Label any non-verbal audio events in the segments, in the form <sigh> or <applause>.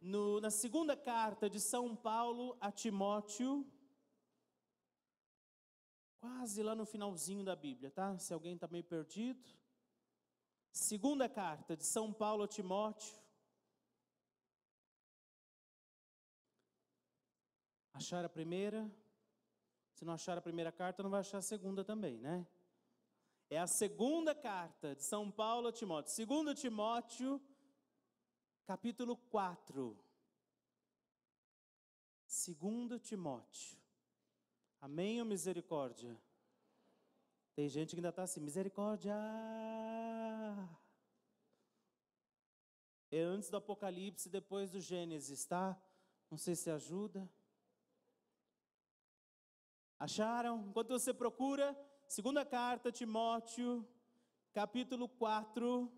no, na segunda carta de São Paulo a Timóteo, quase lá no finalzinho da Bíblia, tá? Se alguém está meio perdido. Segunda carta de São Paulo a Timóteo. Achar a primeira? Se não achar a primeira carta, não vai achar a segunda também, né? É a segunda carta de São Paulo a Timóteo. Segundo Timóteo, capítulo 4, 2 Timóteo. Amém ou misericórdia? Tem gente que ainda está assim, misericórdia! É antes do Apocalipse e depois do Gênesis, tá? Não sei se ajuda. Acharam? Enquanto você procura, segunda carta, Timóteo, capítulo 4,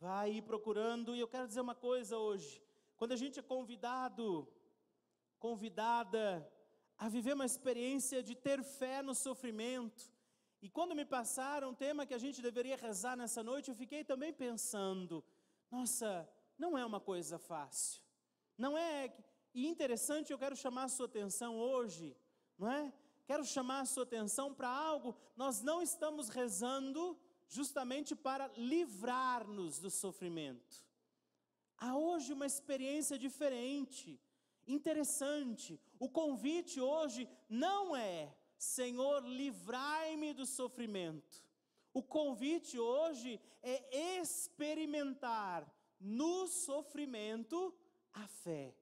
vai procurando. E eu quero dizer uma coisa hoje: quando a gente é convidado, convidada a viver uma experiência de ter fé no sofrimento, e quando me passaram um tema que a gente deveria rezar nessa noite, eu fiquei também pensando: nossa, não é uma coisa fácil. Não é. E interessante, eu quero chamar a sua atenção hoje, não é? Quero chamar a sua atenção para algo. Nós não estamos rezando justamente para livrar-nos do sofrimento. Há hoje uma experiência diferente, interessante. O convite hoje não é, Senhor, livrai-me do sofrimento. O convite hoje é experimentar no sofrimento a fé.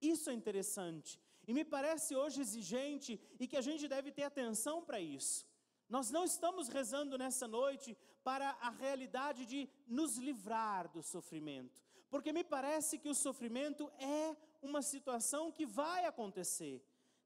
Isso é interessante e me parece hoje exigente e que a gente deve ter atenção para isso. Nós não estamos rezando nessa noite para a realidade de nos livrar do sofrimento, porque me parece que o sofrimento é uma situação que vai acontecer.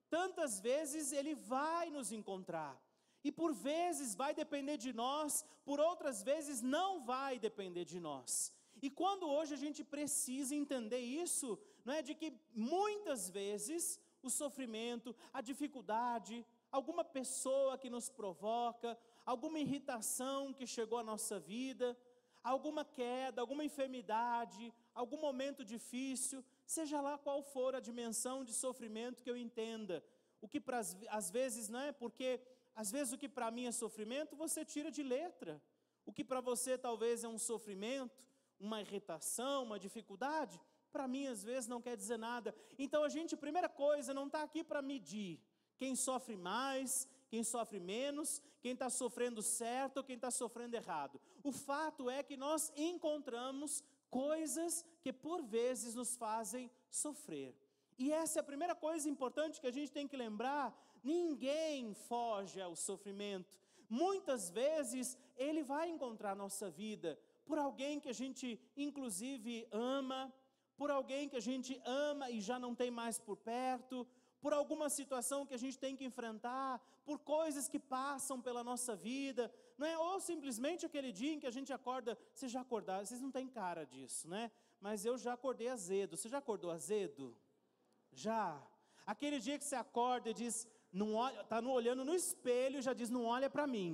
Tantas vezes ele vai nos encontrar, e por vezes vai depender de nós, por outras vezes não vai depender de nós. E quando hoje a gente precisa entender isso, não é de que muitas vezes o sofrimento, a dificuldade, alguma pessoa que nos provoca, alguma irritação que chegou à nossa vida, alguma queda, alguma enfermidade, algum momento difícil, seja lá qual for a dimensão de sofrimento que eu entenda. O que pra, às vezes, não é? Porque às vezes o que para mim é sofrimento, você tira de letra. O que para você talvez é um sofrimento, uma irritação, uma dificuldade, para mim às vezes não quer dizer nada. Então a gente, primeira coisa, não está aqui para medir quem sofre mais, quem sofre menos, quem está sofrendo certo, quem está sofrendo errado. O fato é que nós encontramos coisas que por vezes nos fazem sofrer. E essa é a primeira coisa importante que a gente tem que lembrar: ninguém foge ao sofrimento. Muitas vezes ele vai encontrar nossa vida por alguém que a gente, inclusive, ama, por alguém que a gente ama e já não tem mais por perto, por alguma situação que a gente tem que enfrentar, por coisas que passam pela nossa vida, não é? Ou simplesmente aquele dia em que a gente acorda, vocês já acordaram, vocês não têm cara disso, né? Mas eu já acordei azedo. Você já acordou azedo? Já. Aquele dia que você acorda e diz, não olha, tá olhando no espelho e já diz, não olha para mim.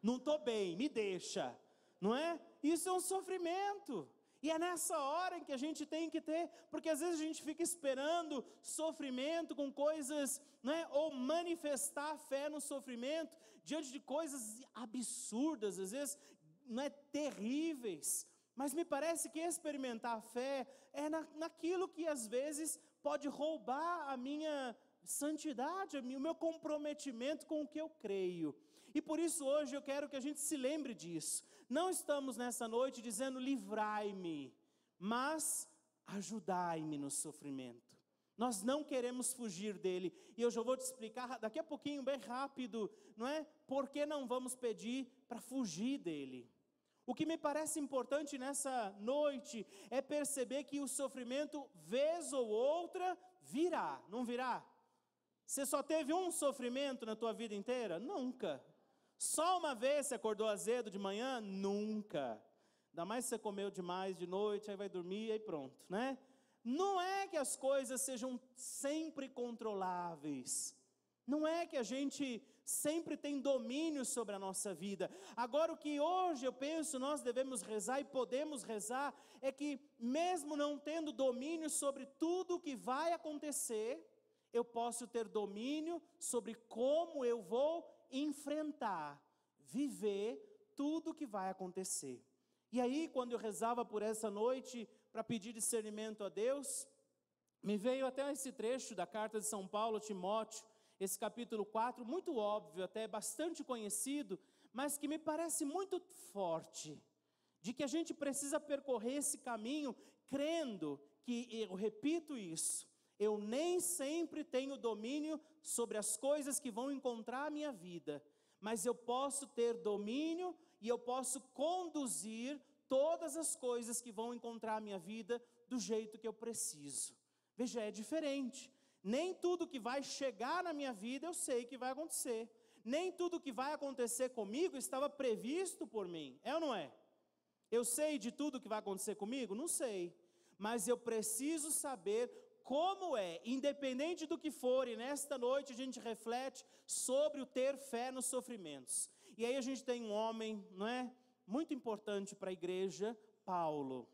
Não tô bem, me deixa. Não é? Isso é um sofrimento. E é nessa hora que a gente tem que ter, porque às vezes a gente fica esperando sofrimento com coisas, né, ou manifestar a fé no sofrimento diante de coisas absurdas, às vezes né, terríveis. Mas me parece que experimentar a fé é na, naquilo que às vezes pode roubar a minha santidade, é o meu comprometimento com o que eu creio. E por isso hoje eu quero que a gente se lembre disso. Não estamos nessa noite dizendo livrai-me, mas ajudai-me no sofrimento. Nós não queremos fugir dele. E eu já vou te explicar daqui a pouquinho, bem rápido, não é? Por que não vamos pedir para fugir dele? O que me parece importante nessa noite é perceber que o sofrimento, vez ou outra, virá, não virá? Você só teve um sofrimento na tua vida inteira? Nunca. Só uma vez você acordou azedo de manhã? Nunca. Ainda mais se você comeu demais de noite, aí vai dormir e pronto, né? Não é que as coisas sejam sempre controláveis. Não é que a gente sempre tem domínio sobre a nossa vida. Agora, o que hoje eu penso nós devemos rezar e podemos rezar é que, mesmo não tendo domínio sobre tudo o que vai acontecer, eu posso ter domínio sobre como eu vou enfrentar, viver tudo o que vai acontecer. E aí, quando eu rezava por essa noite para pedir discernimento a Deus, me veio até esse trecho da carta de São Paulo a Timóteo, esse capítulo 4, muito óbvio, até bastante conhecido, mas que me parece muito forte, de que a gente precisa percorrer esse caminho crendo que, eu repito isso, eu nem sempre tenho domínio sobre as coisas que vão encontrar a minha vida, mas eu posso ter domínio e eu posso conduzir todas as coisas que vão encontrar a minha vida do jeito que eu preciso. Veja, é diferente. Nem tudo que vai chegar na minha vida eu sei que vai acontecer. Nem tudo que vai acontecer comigo estava previsto por mim. É ou não é? Eu sei de tudo que vai acontecer comigo? Não sei. Mas eu preciso saber como é, independente do que for, e nesta noite a gente reflete sobre o ter fé nos sofrimentos. E aí a gente tem um homem, não é? Muito importante para a igreja, Paulo,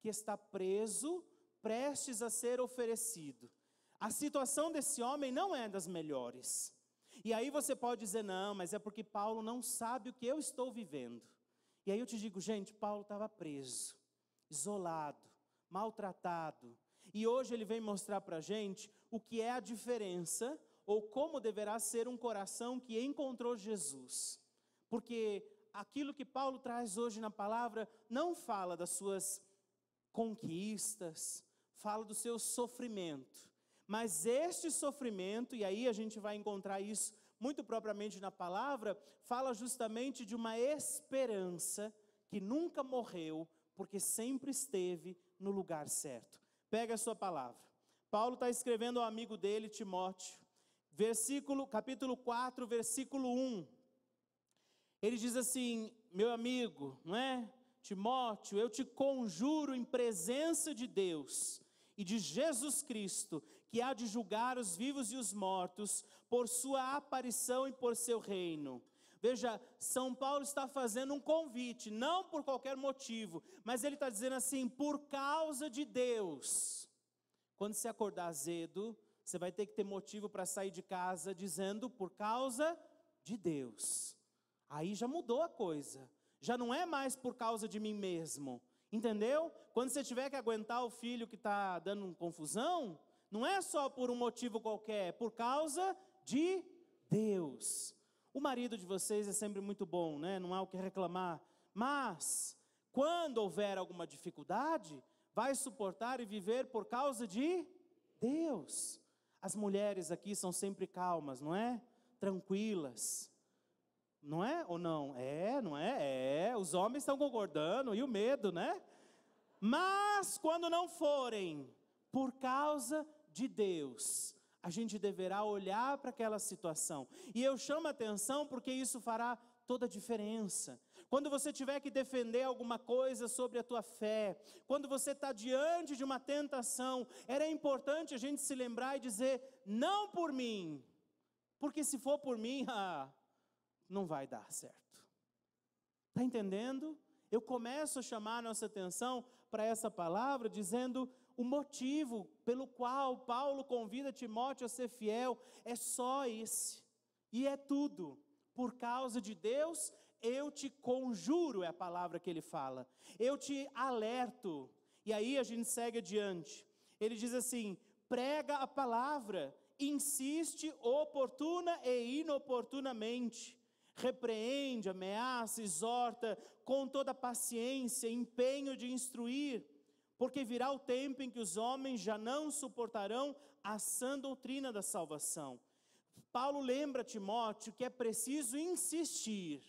que está preso, prestes a ser oferecido. A situação desse homem não é das melhores. E aí você pode dizer, não, mas é porque Paulo não sabe o que eu estou vivendo. E aí eu te digo, gente, Paulo estava preso, isolado, maltratado, e hoje ele vem mostrar para a gente o que é a diferença ou como deverá ser um coração que encontrou Jesus. Porque aquilo que Paulo traz hoje na palavra não fala das suas conquistas, fala do seu sofrimento. Mas este sofrimento, e aí a gente vai encontrar isso muito propriamente na palavra, fala justamente de uma esperança que nunca morreu, porque sempre esteve no lugar certo. Pega a sua palavra. Paulo está escrevendo ao amigo dele, Timóteo, versículo, capítulo 4, versículo 1. Ele diz assim: Meu amigo, não é? Timóteo, eu te conjuro em presença de Deus e de Jesus Cristo, que há de julgar os vivos e os mortos, por sua aparição e por seu reino. Veja, São Paulo está fazendo um convite, não por qualquer motivo, mas ele está dizendo assim: por causa de Deus. Quando você acordar cedo, você vai ter que ter motivo para sair de casa dizendo por causa de Deus. Aí já mudou a coisa. Já não é mais por causa de mim mesmo. Entendeu? Quando você tiver que aguentar o filho que está dando confusão, não é só por um motivo qualquer, é por causa de Deus. O marido de vocês é sempre muito bom, né? Não há o que reclamar. Mas, quando houver alguma dificuldade, vai suportar e viver por causa de Deus. As mulheres aqui são sempre calmas, não é? Tranquilas. Não é ou não? É, não é? É. Os homens estão concordando e o medo, né? Mas quando não forem por causa de Deus, a gente deverá olhar para aquela situação. E eu chamo a atenção porque isso fará toda a diferença. Quando você tiver que defender alguma coisa sobre a tua fé, quando você está diante de uma tentação, era importante a gente se lembrar e dizer: não por mim, porque se for por mim, <laughs> ah, não vai dar certo. Está entendendo? Eu começo a chamar a nossa atenção para essa palavra dizendo: o motivo pelo qual Paulo convida Timóteo a ser fiel é só esse. E é tudo. Por causa de Deus, eu te conjuro, é a palavra que ele fala. Eu te alerto. E aí a gente segue adiante. Ele diz assim: prega a palavra, insiste oportuna e inoportunamente. Repreende, ameaça, exorta com toda paciência, empenho de instruir porque virá o tempo em que os homens já não suportarão a sã doutrina da salvação. Paulo lembra Timóteo que é preciso insistir.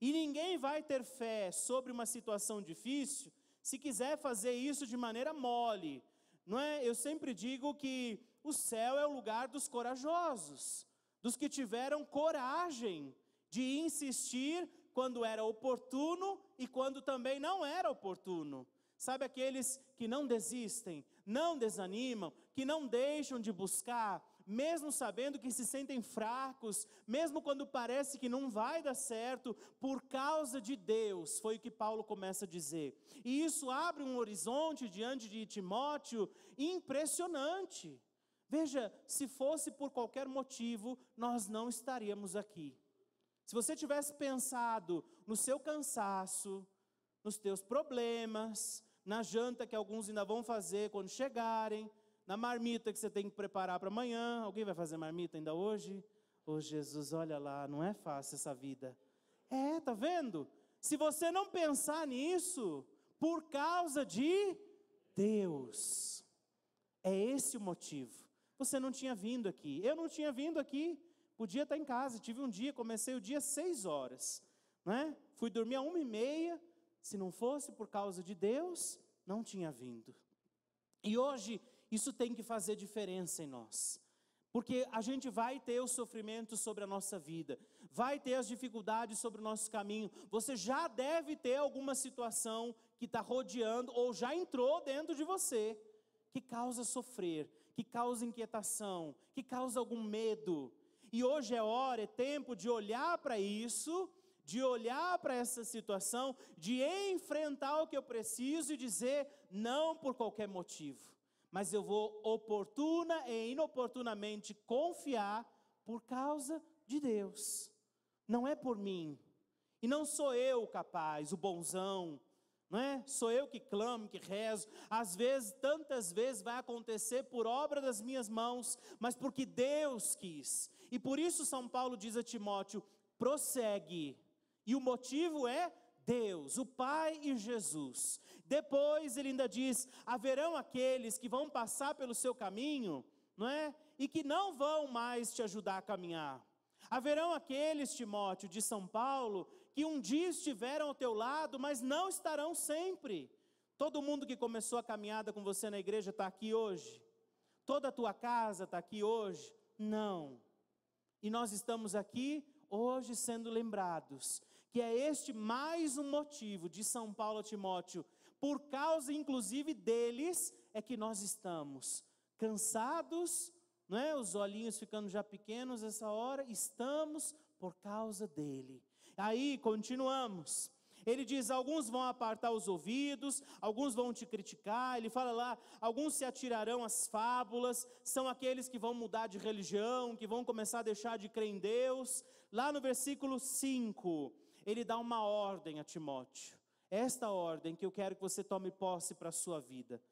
E ninguém vai ter fé sobre uma situação difícil se quiser fazer isso de maneira mole. Não é? Eu sempre digo que o céu é o lugar dos corajosos, dos que tiveram coragem de insistir quando era oportuno e quando também não era oportuno. Sabe aqueles que não desistem, não desanimam, que não deixam de buscar, mesmo sabendo que se sentem fracos, mesmo quando parece que não vai dar certo, por causa de Deus, foi o que Paulo começa a dizer. E isso abre um horizonte diante de Timóteo impressionante. Veja, se fosse por qualquer motivo, nós não estaríamos aqui. Se você tivesse pensado no seu cansaço, nos teus problemas, na janta que alguns ainda vão fazer quando chegarem, na marmita que você tem que preparar para amanhã. Alguém vai fazer marmita ainda hoje? Ô oh, Jesus, olha lá, não é fácil essa vida. É, tá vendo? Se você não pensar nisso, por causa de Deus. É esse o motivo. Você não tinha vindo aqui. Eu não tinha vindo aqui. Podia estar em casa. Tive um dia, comecei o dia seis horas. Né? Fui dormir a uma e meia. Se não fosse por causa de Deus, não tinha vindo. E hoje isso tem que fazer diferença em nós. Porque a gente vai ter os sofrimentos sobre a nossa vida, vai ter as dificuldades sobre o nosso caminho. Você já deve ter alguma situação que está rodeando ou já entrou dentro de você, que causa sofrer, que causa inquietação, que causa algum medo. E hoje é hora, é tempo de olhar para isso de olhar para essa situação, de enfrentar o que eu preciso e dizer não por qualquer motivo, mas eu vou oportuna e inoportunamente confiar por causa de Deus. Não é por mim. E não sou eu capaz, o bonzão, não é? Sou eu que clamo, que rezo. Às vezes, tantas vezes vai acontecer por obra das minhas mãos, mas porque Deus quis. E por isso São Paulo diz a Timóteo: prossegue e o motivo é Deus, o Pai e Jesus. Depois ele ainda diz: haverão aqueles que vão passar pelo seu caminho, não é? E que não vão mais te ajudar a caminhar. Haverão aqueles, Timóteo, de São Paulo, que um dia estiveram ao teu lado, mas não estarão sempre. Todo mundo que começou a caminhada com você na igreja está aqui hoje. Toda a tua casa está aqui hoje. Não. E nós estamos aqui hoje sendo lembrados que é este mais um motivo de São Paulo a Timóteo, por causa inclusive deles, é que nós estamos cansados, não é? Os olhinhos ficando já pequenos essa hora, estamos por causa dele. Aí continuamos. Ele diz: alguns vão apartar os ouvidos, alguns vão te criticar. Ele fala lá: alguns se atirarão às fábulas, são aqueles que vão mudar de religião, que vão começar a deixar de crer em Deus. Lá no versículo 5, ele dá uma ordem a Timóteo. Esta ordem que eu quero que você tome posse para a sua vida.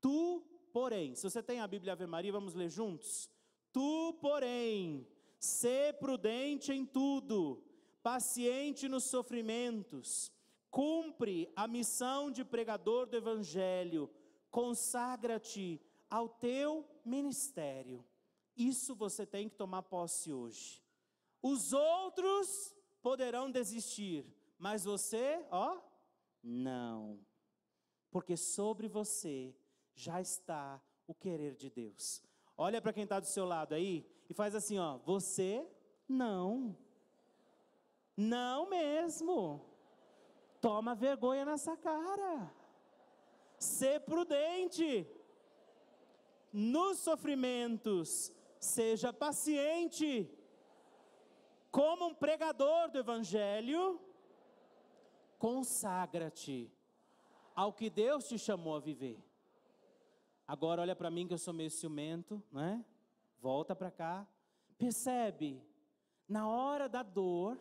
Tu, porém, se você tem a Bíblia Ave Maria, vamos ler juntos? Tu, porém, sê prudente em tudo, paciente nos sofrimentos, cumpre a missão de pregador do Evangelho, consagra-te ao teu ministério. Isso você tem que tomar posse hoje. Os outros poderão desistir, mas você, ó, não. Porque sobre você já está o querer de Deus. Olha para quem está do seu lado aí e faz assim, ó, você não. Não mesmo. Toma vergonha nessa cara. Ser prudente. Nos sofrimentos, seja paciente como um pregador do Evangelho, consagra-te ao que Deus te chamou a viver. Agora olha para mim que eu sou meio ciumento, né? Volta para cá. Percebe? Na hora da dor,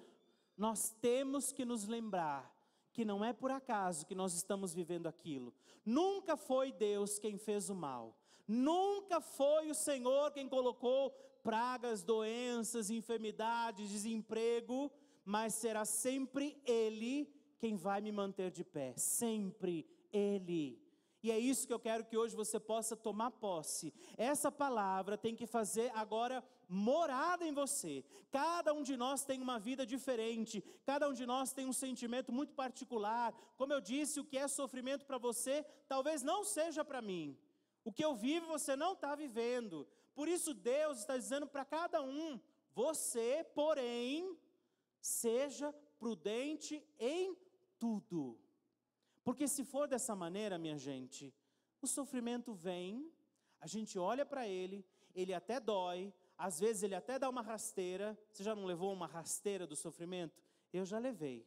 nós temos que nos lembrar que não é por acaso que nós estamos vivendo aquilo. Nunca foi Deus quem fez o mal. Nunca foi o Senhor quem colocou pragas, doenças, enfermidades, desemprego, mas será sempre Ele quem vai me manter de pé, sempre Ele. E é isso que eu quero que hoje você possa tomar posse. Essa palavra tem que fazer agora morada em você. Cada um de nós tem uma vida diferente, cada um de nós tem um sentimento muito particular. Como eu disse, o que é sofrimento para você, talvez não seja para mim. O que eu vivo, você não está vivendo. Por isso Deus está dizendo para cada um: você, porém, seja prudente em tudo. Porque se for dessa maneira, minha gente, o sofrimento vem, a gente olha para ele, ele até dói, às vezes ele até dá uma rasteira. Você já não levou uma rasteira do sofrimento? Eu já levei.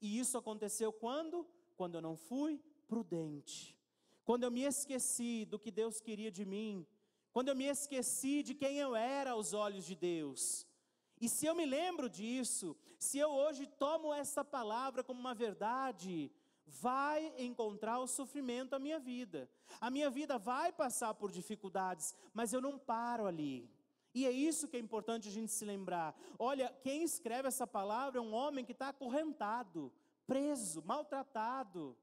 E isso aconteceu quando? Quando eu não fui prudente. Quando eu me esqueci do que Deus queria de mim, quando eu me esqueci de quem eu era aos olhos de Deus. E se eu me lembro disso, se eu hoje tomo essa palavra como uma verdade, vai encontrar o sofrimento a minha vida. A minha vida vai passar por dificuldades, mas eu não paro ali. E é isso que é importante a gente se lembrar. Olha, quem escreve essa palavra é um homem que está acorrentado, preso, maltratado.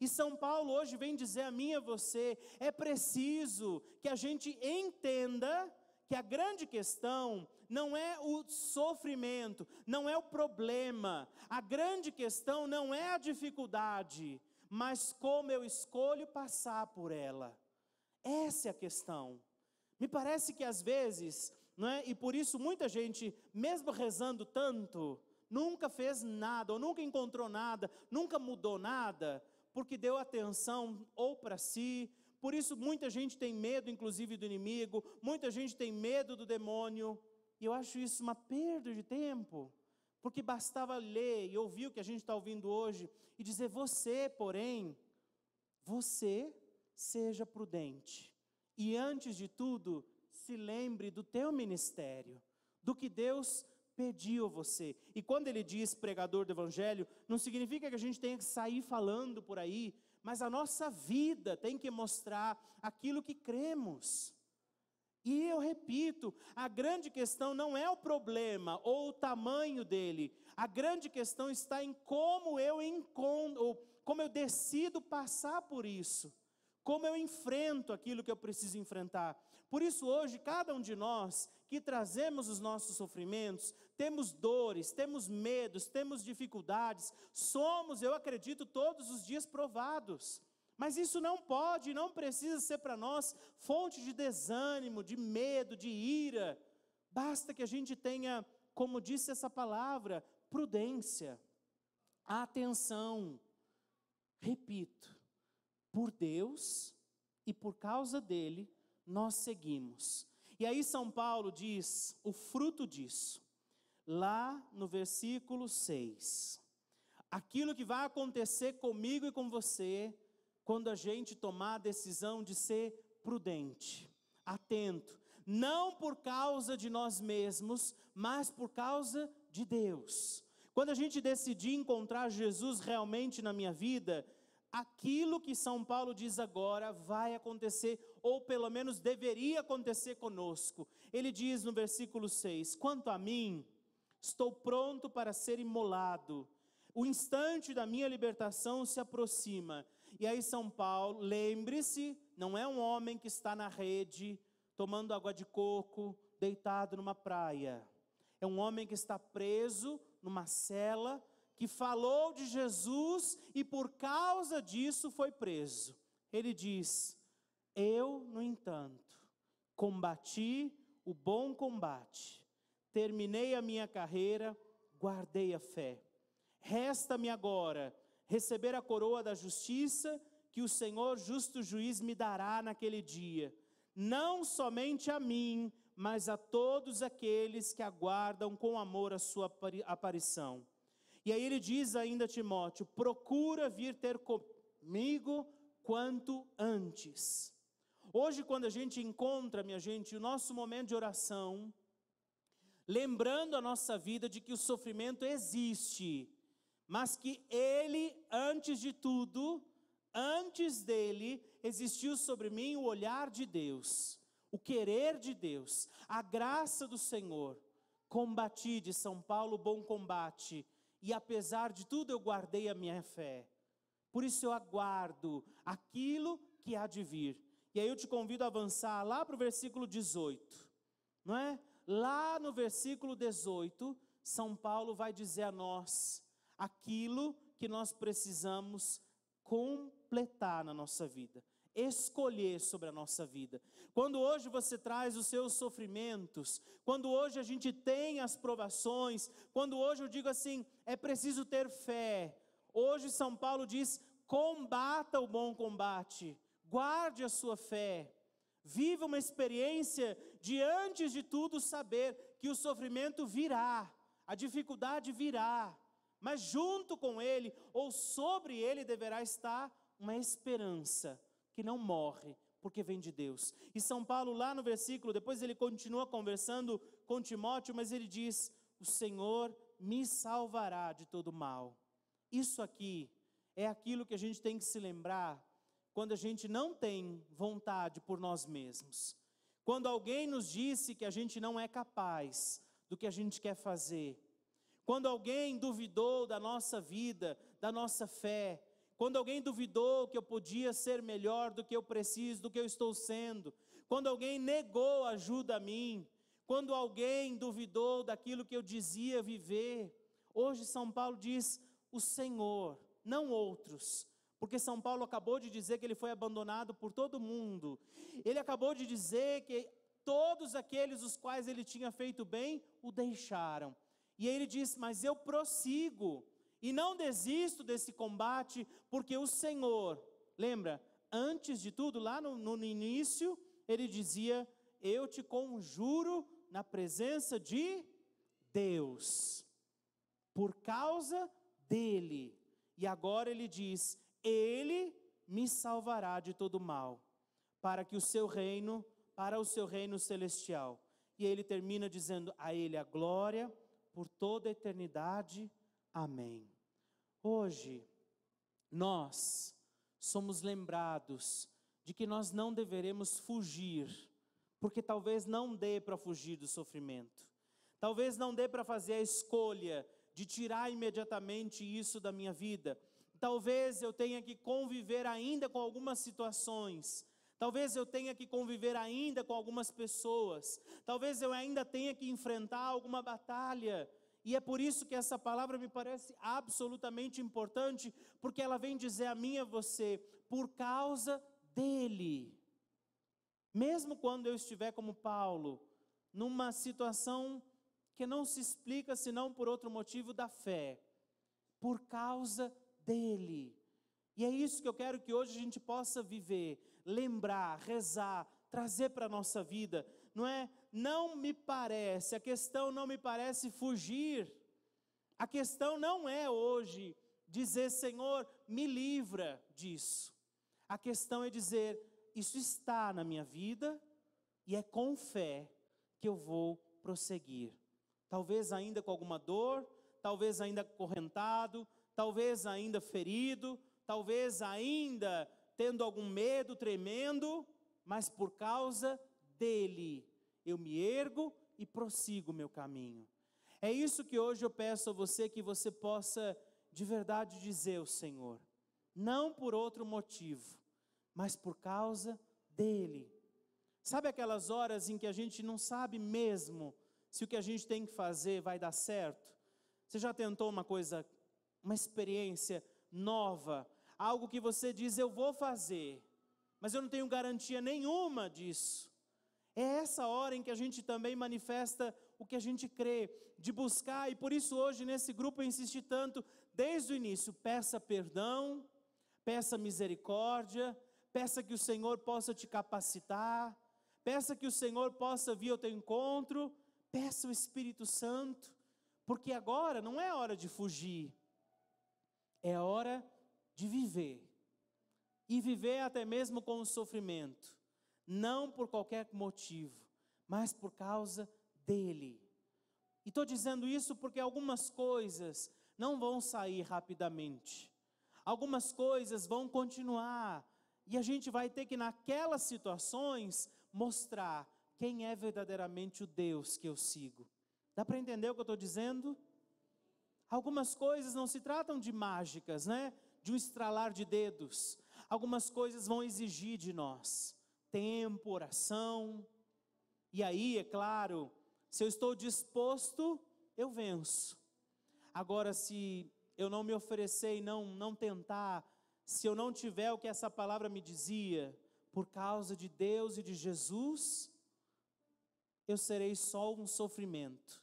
E São Paulo hoje vem dizer a mim e a você: é preciso que a gente entenda que a grande questão não é o sofrimento, não é o problema, a grande questão não é a dificuldade, mas como eu escolho passar por ela. Essa é a questão. Me parece que às vezes, não é? e por isso muita gente, mesmo rezando tanto, nunca fez nada, ou nunca encontrou nada, nunca mudou nada, porque deu atenção ou para si. Por isso, muita gente tem medo, inclusive, do inimigo, muita gente tem medo do demônio. E eu acho isso uma perda de tempo, porque bastava ler e ouvir o que a gente está ouvindo hoje e dizer: você, porém, você seja prudente. E antes de tudo, se lembre do teu ministério, do que Deus pediu você. E quando ele diz pregador do evangelho, não significa que a gente tenha que sair falando por aí, mas a nossa vida tem que mostrar aquilo que cremos. E eu repito, a grande questão não é o problema ou o tamanho dele. A grande questão está em como eu encontro, ou como eu decido passar por isso. Como eu enfrento aquilo que eu preciso enfrentar. Por isso hoje cada um de nós que trazemos os nossos sofrimentos, temos dores, temos medos, temos dificuldades, somos, eu acredito, todos os dias provados. Mas isso não pode, não precisa ser para nós fonte de desânimo, de medo, de ira. Basta que a gente tenha, como disse essa palavra, prudência, atenção. Repito, por Deus e por causa dele nós seguimos. E aí São Paulo diz o fruto disso, lá no versículo 6. Aquilo que vai acontecer comigo e com você quando a gente tomar a decisão de ser prudente, atento, não por causa de nós mesmos, mas por causa de Deus. Quando a gente decidir encontrar Jesus realmente na minha vida, aquilo que São Paulo diz agora vai acontecer, ou pelo menos deveria acontecer conosco. Ele diz no versículo 6: Quanto a mim, estou pronto para ser imolado. O instante da minha libertação se aproxima. E aí, São Paulo, lembre-se, não é um homem que está na rede, tomando água de coco, deitado numa praia. É um homem que está preso numa cela, que falou de Jesus e por causa disso foi preso. Ele diz: Eu, no entanto, combati o bom combate, terminei a minha carreira, guardei a fé. Resta-me agora receber a coroa da justiça que o Senhor, justo juiz, me dará naquele dia, não somente a mim, mas a todos aqueles que aguardam com amor a sua aparição. E aí ele diz ainda a Timóteo: procura vir ter comigo quanto antes. Hoje, quando a gente encontra, minha gente, o nosso momento de oração, lembrando a nossa vida de que o sofrimento existe, mas que ele, antes de tudo, antes dele, existiu sobre mim o olhar de Deus, o querer de Deus, a graça do Senhor. Combati de São Paulo, bom combate e apesar de tudo eu guardei a minha fé. Por isso eu aguardo aquilo que há de vir. E aí eu te convido a avançar lá para o versículo 18, não é? Lá no versículo 18, São Paulo vai dizer a nós aquilo que nós precisamos completar na nossa vida escolher sobre a nossa vida. Quando hoje você traz os seus sofrimentos, quando hoje a gente tem as provações, quando hoje eu digo assim, é preciso ter fé. Hoje São Paulo diz: combata o bom combate, guarde a sua fé. Viva uma experiência de antes de tudo saber que o sofrimento virá, a dificuldade virá, mas junto com ele ou sobre ele deverá estar uma esperança que não morre, porque vem de Deus. E São Paulo, lá no versículo, depois ele continua conversando com Timóteo, mas ele diz: O Senhor me salvará de todo mal. Isso aqui é aquilo que a gente tem que se lembrar quando a gente não tem vontade por nós mesmos. Quando alguém nos disse que a gente não é capaz do que a gente quer fazer. Quando alguém duvidou da nossa vida, da nossa fé, quando alguém duvidou que eu podia ser melhor do que eu preciso, do que eu estou sendo. Quando alguém negou ajuda a mim. Quando alguém duvidou daquilo que eu dizia viver. Hoje São Paulo diz: o Senhor, não outros. Porque São Paulo acabou de dizer que ele foi abandonado por todo mundo. Ele acabou de dizer que todos aqueles os quais ele tinha feito bem o deixaram. E ele diz: Mas eu prossigo. E não desisto desse combate, porque o Senhor, lembra, antes de tudo, lá no, no início, ele dizia: Eu te conjuro na presença de Deus, por causa dele. E agora ele diz: Ele me salvará de todo mal, para que o seu reino, para o seu reino celestial. E ele termina dizendo: A ele a glória por toda a eternidade. Amém. Hoje, nós somos lembrados de que nós não deveremos fugir, porque talvez não dê para fugir do sofrimento, talvez não dê para fazer a escolha de tirar imediatamente isso da minha vida, talvez eu tenha que conviver ainda com algumas situações. Talvez eu tenha que conviver ainda com algumas pessoas, talvez eu ainda tenha que enfrentar alguma batalha, e é por isso que essa palavra me parece absolutamente importante, porque ela vem dizer a mim e a você, por causa dele. Mesmo quando eu estiver como Paulo, numa situação que não se explica senão por outro motivo da fé, por causa dele. E é isso que eu quero que hoje a gente possa viver, lembrar, rezar, trazer para a nossa vida, não é? Não me parece, a questão não me parece fugir. A questão não é hoje dizer, Senhor, me livra disso. A questão é dizer, isso está na minha vida e é com fé que eu vou prosseguir. Talvez ainda com alguma dor, talvez ainda correntado, talvez ainda ferido, talvez ainda tendo algum medo tremendo, mas por causa dele eu me ergo e prossigo o meu caminho. É isso que hoje eu peço a você que você possa de verdade dizer ao Senhor, não por outro motivo, mas por causa dele. Sabe aquelas horas em que a gente não sabe mesmo se o que a gente tem que fazer vai dar certo? Você já tentou uma coisa, uma experiência nova, algo que você diz eu vou fazer, mas eu não tenho garantia nenhuma disso. É essa hora em que a gente também manifesta o que a gente crê, de buscar, e por isso hoje nesse grupo eu insisti tanto, desde o início, peça perdão, peça misericórdia, peça que o Senhor possa te capacitar, peça que o Senhor possa vir ao teu encontro, peça o Espírito Santo, porque agora não é hora de fugir, é hora de viver, e viver até mesmo com o sofrimento não por qualquer motivo, mas por causa dele. E estou dizendo isso porque algumas coisas não vão sair rapidamente, algumas coisas vão continuar, e a gente vai ter que, naquelas situações, mostrar quem é verdadeiramente o Deus que eu sigo. Dá para entender o que eu estou dizendo? Algumas coisas não se tratam de mágicas, né? De um estralar de dedos. Algumas coisas vão exigir de nós tempo, oração. E aí, é claro, se eu estou disposto, eu venço. Agora, se eu não me oferecer e não, não tentar, se eu não tiver o que essa palavra me dizia, por causa de Deus e de Jesus, eu serei só um sofrimento.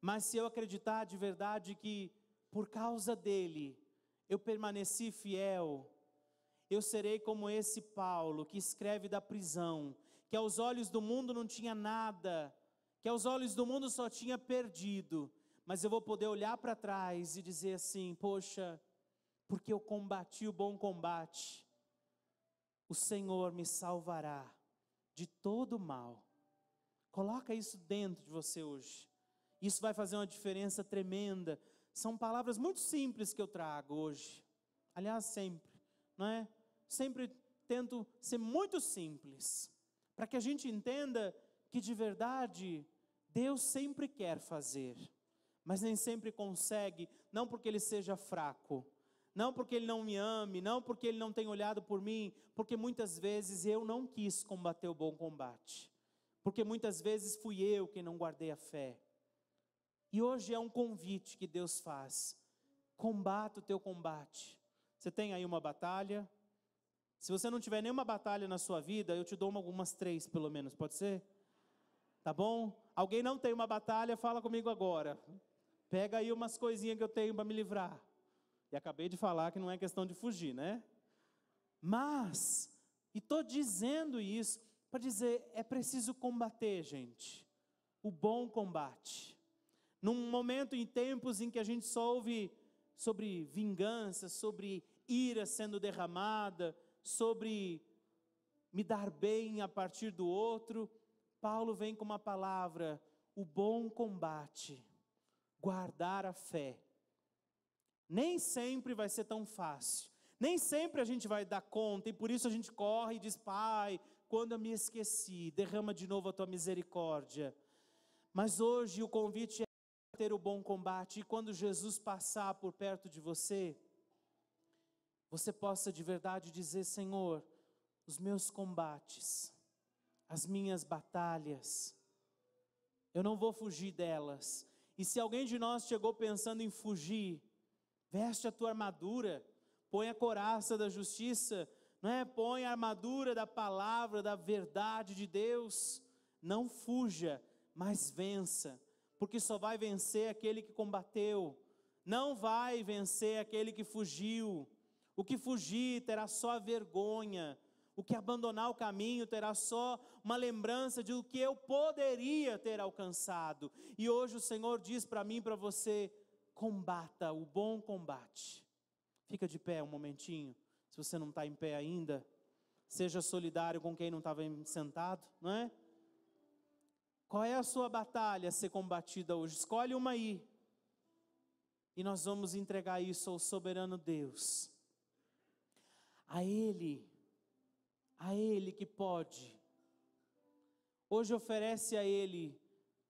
Mas se eu acreditar de verdade que por causa dele eu permaneci fiel, eu serei como esse Paulo que escreve da prisão, que aos olhos do mundo não tinha nada, que aos olhos do mundo só tinha perdido, mas eu vou poder olhar para trás e dizer assim: poxa, porque eu combati o bom combate, o Senhor me salvará de todo mal. Coloca isso dentro de você hoje. Isso vai fazer uma diferença tremenda. São palavras muito simples que eu trago hoje. Aliás, sempre, não é? sempre tento ser muito simples, para que a gente entenda que de verdade Deus sempre quer fazer, mas nem sempre consegue, não porque ele seja fraco, não porque ele não me ame, não porque ele não tem olhado por mim, porque muitas vezes eu não quis combater o bom combate, porque muitas vezes fui eu quem não guardei a fé. E hoje é um convite que Deus faz: combate o teu combate. Você tem aí uma batalha, se você não tiver nenhuma batalha na sua vida, eu te dou algumas três, pelo menos, pode ser? Tá bom? Alguém não tem uma batalha, fala comigo agora. Pega aí umas coisinhas que eu tenho para me livrar. E acabei de falar que não é questão de fugir, né? Mas, e estou dizendo isso para dizer: é preciso combater, gente. O bom combate. Num momento, em tempos em que a gente só ouve sobre vingança, sobre ira sendo derramada, sobre me dar bem a partir do outro, Paulo vem com uma palavra: o bom combate, guardar a fé. Nem sempre vai ser tão fácil, nem sempre a gente vai dar conta, e por isso a gente corre e diz: Pai, quando eu me esqueci, derrama de novo a tua misericórdia. Mas hoje o convite é ter o bom combate, e quando Jesus passar por perto de você, você possa de verdade dizer: Senhor, os meus combates, as minhas batalhas, eu não vou fugir delas. E se alguém de nós chegou pensando em fugir, veste a tua armadura, põe a coraça da justiça, não é? Põe a armadura da palavra, da verdade de Deus. Não fuja, mas vença, porque só vai vencer aquele que combateu. Não vai vencer aquele que fugiu. O que fugir terá só vergonha. O que abandonar o caminho terá só uma lembrança de o que eu poderia ter alcançado. E hoje o Senhor diz para mim e para você: combata o bom combate. Fica de pé um momentinho, se você não está em pé ainda. Seja solidário com quem não tá estava sentado, não é? Qual é a sua batalha a ser combatida hoje? Escolhe uma aí. E nós vamos entregar isso ao soberano Deus a Ele, a Ele que pode. Hoje oferece a Ele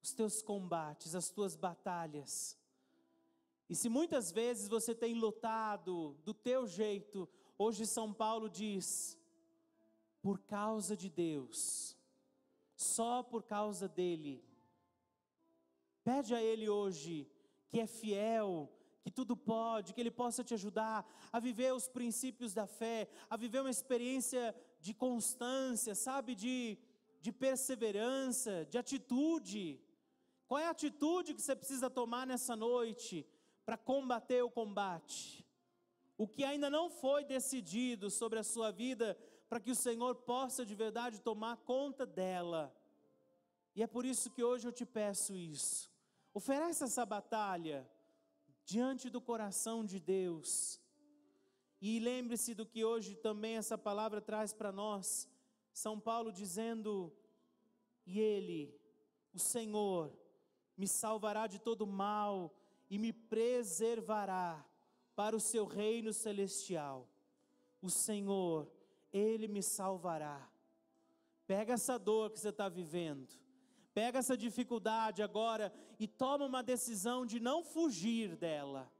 os teus combates, as tuas batalhas. E se muitas vezes você tem lutado do teu jeito, hoje São Paulo diz: por causa de Deus, só por causa dEle. Pede a Ele hoje, que é fiel, que tudo pode, que Ele possa te ajudar a viver os princípios da fé, a viver uma experiência de constância, sabe, de, de perseverança, de atitude. Qual é a atitude que você precisa tomar nessa noite para combater o combate? O que ainda não foi decidido sobre a sua vida, para que o Senhor possa de verdade tomar conta dela. E é por isso que hoje eu te peço isso. Oferece essa batalha diante do coração de Deus. E lembre-se do que hoje também essa palavra traz para nós. São Paulo dizendo: E Ele, o Senhor, me salvará de todo mal e me preservará para o seu reino celestial. O Senhor, Ele me salvará. Pega essa dor que você está vivendo Pega essa dificuldade agora e toma uma decisão de não fugir dela,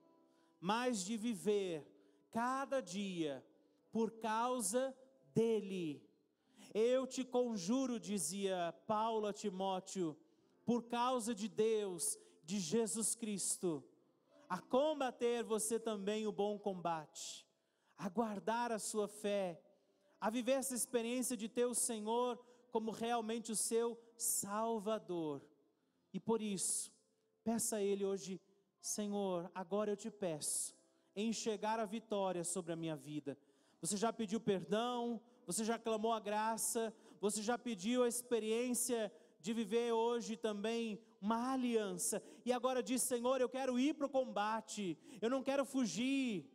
mas de viver cada dia por causa dele. Eu te conjuro, dizia Paulo a Timóteo, por causa de Deus, de Jesus Cristo, a combater você também o bom combate, a guardar a sua fé, a viver essa experiência de ter o Senhor como realmente o seu Salvador. E por isso, peça a Ele hoje, Senhor, agora eu te peço, enxergar a vitória sobre a minha vida. Você já pediu perdão, você já clamou a graça, você já pediu a experiência de viver hoje também uma aliança. E agora diz: Senhor, eu quero ir para o combate, eu não quero fugir.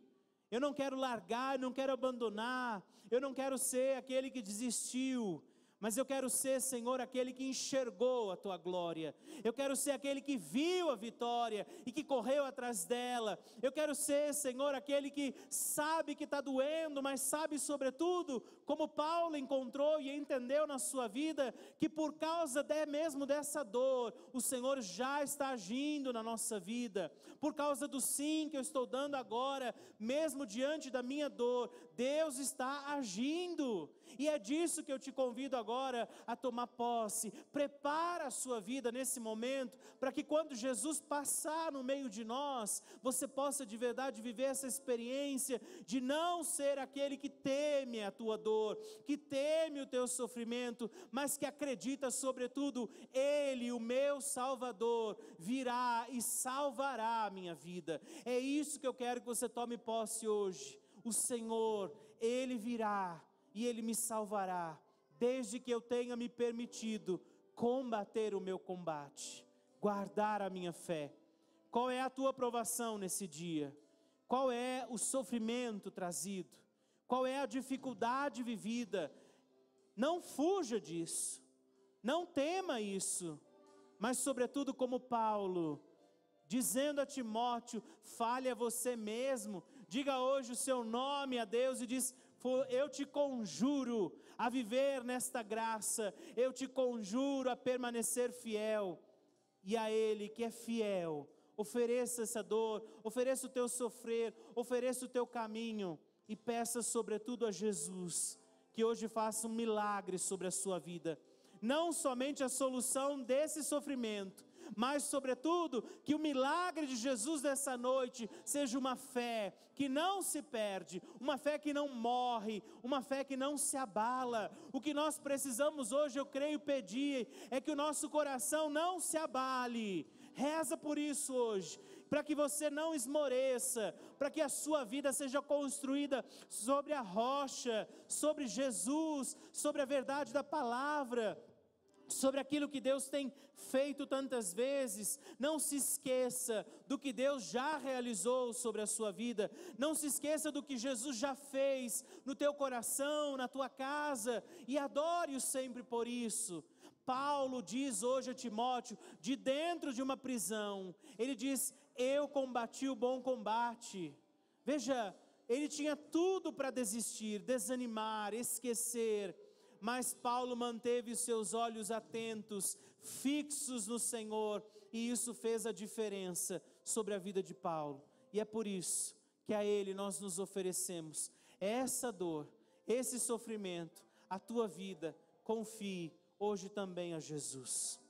Eu não quero largar, eu não quero abandonar, eu não quero ser aquele que desistiu mas eu quero ser, Senhor, aquele que enxergou a tua glória. Eu quero ser aquele que viu a vitória e que correu atrás dela. Eu quero ser, Senhor, aquele que sabe que está doendo, mas sabe, sobretudo, como Paulo encontrou e entendeu na sua vida, que por causa até mesmo dessa dor, o Senhor já está agindo na nossa vida. Por causa do sim que eu estou dando agora, mesmo diante da minha dor, Deus está agindo. E é disso que eu te convido agora a tomar posse. Prepara a sua vida nesse momento, para que quando Jesus passar no meio de nós, você possa de verdade viver essa experiência de não ser aquele que teme a tua dor, que teme o teu sofrimento, mas que acredita, sobretudo, Ele, o meu Salvador, virá e salvará a minha vida. É isso que eu quero que você tome posse hoje. O Senhor, Ele virá e Ele me salvará, desde que eu tenha me permitido combater o meu combate, guardar a minha fé. Qual é a tua provação nesse dia? Qual é o sofrimento trazido? Qual é a dificuldade vivida? Não fuja disso, não tema isso, mas, sobretudo, como Paulo, dizendo a Timóteo: fale a você mesmo, diga hoje o seu nome a Deus e diz: eu te conjuro a viver nesta graça, eu te conjuro a permanecer fiel. E a Ele que é fiel, ofereça essa dor, ofereça o teu sofrer, ofereça o teu caminho e peça sobretudo a Jesus que hoje faça um milagre sobre a sua vida. Não somente a solução desse sofrimento, mas, sobretudo, que o milagre de Jesus dessa noite seja uma fé que não se perde, uma fé que não morre, uma fé que não se abala. O que nós precisamos hoje, eu creio pedir, é que o nosso coração não se abale. Reza por isso hoje, para que você não esmoreça, para que a sua vida seja construída sobre a rocha, sobre Jesus, sobre a verdade da palavra sobre aquilo que Deus tem feito tantas vezes. Não se esqueça do que Deus já realizou sobre a sua vida. Não se esqueça do que Jesus já fez no teu coração, na tua casa e adore-o sempre por isso. Paulo diz hoje a Timóteo, de dentro de uma prisão, ele diz: "Eu combati o bom combate". Veja, ele tinha tudo para desistir, desanimar, esquecer, mas Paulo manteve os seus olhos atentos, fixos no Senhor, e isso fez a diferença sobre a vida de Paulo. E é por isso que a Ele nós nos oferecemos. Essa dor, esse sofrimento, a tua vida, confie hoje também a Jesus.